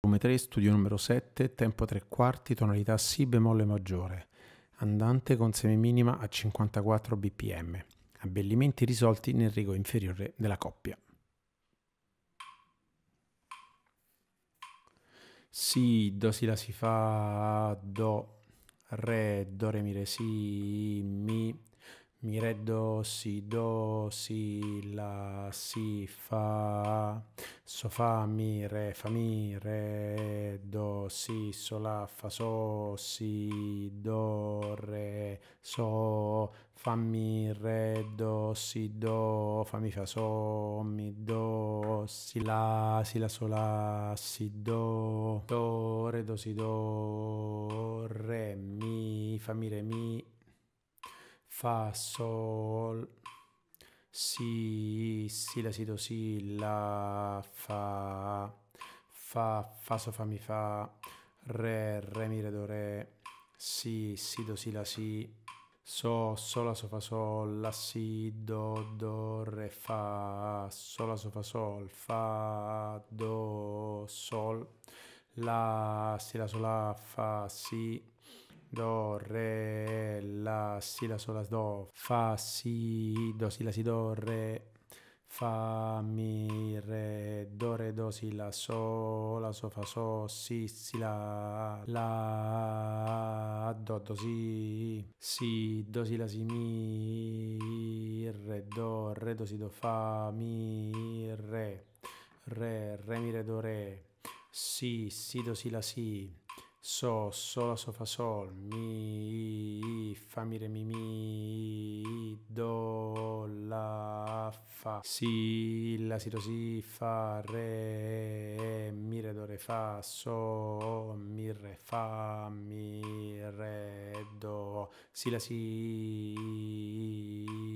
Volume 3, studio numero 7, tempo 3 quarti, tonalità Si bemolle maggiore, andante con semiminima a 54 bpm, abbellimenti risolti nel rigo inferiore della coppia. Si, Do, Si, La, Si, Fa, Do, Re, Do, Re, Mi, Re, Si, Mi, mi re do si do si la si fa so fa mi re fa mi re do si so la fa so si do re so fa mi re do si do fa mi fa so mi do si la si la so la si do do re do si do re mi fa mi re mi fa, sol, si, si, la, si, do, si, la, fa, fa, fa, so, fa, mi, fa, re, re, mi, re, do, re, si, si, do, si, la, si, so, so la, so, fa, sol, la, si, do, do, re, fa, so la, so, fa, sol, fa, do, sol, la, si, la, so, la, fa, si, do, re, la, si, la, sol, do, fa, si, do, si, la, si, do, re, fa, mi, re, do, re, do, si, la, sol, la, so, fa, so, si, si, la, la, do, do, si, si, do, si, la, si, mi, re, do, re, do, si, do, fa, mi, re, re, re, mi, re, do, re, si, si, do, si, la, si, So, Sol, So, Fa, Sol, Mi, Fa, Mi, Re, Mi, Mi, Do, La, Fa, Si, La, Si, Do, Si, Fa, Re, Mi, Re, Do, Re, Fa, So, Mi, Re, Fa, Mi, Re, Do, Si, La, Si,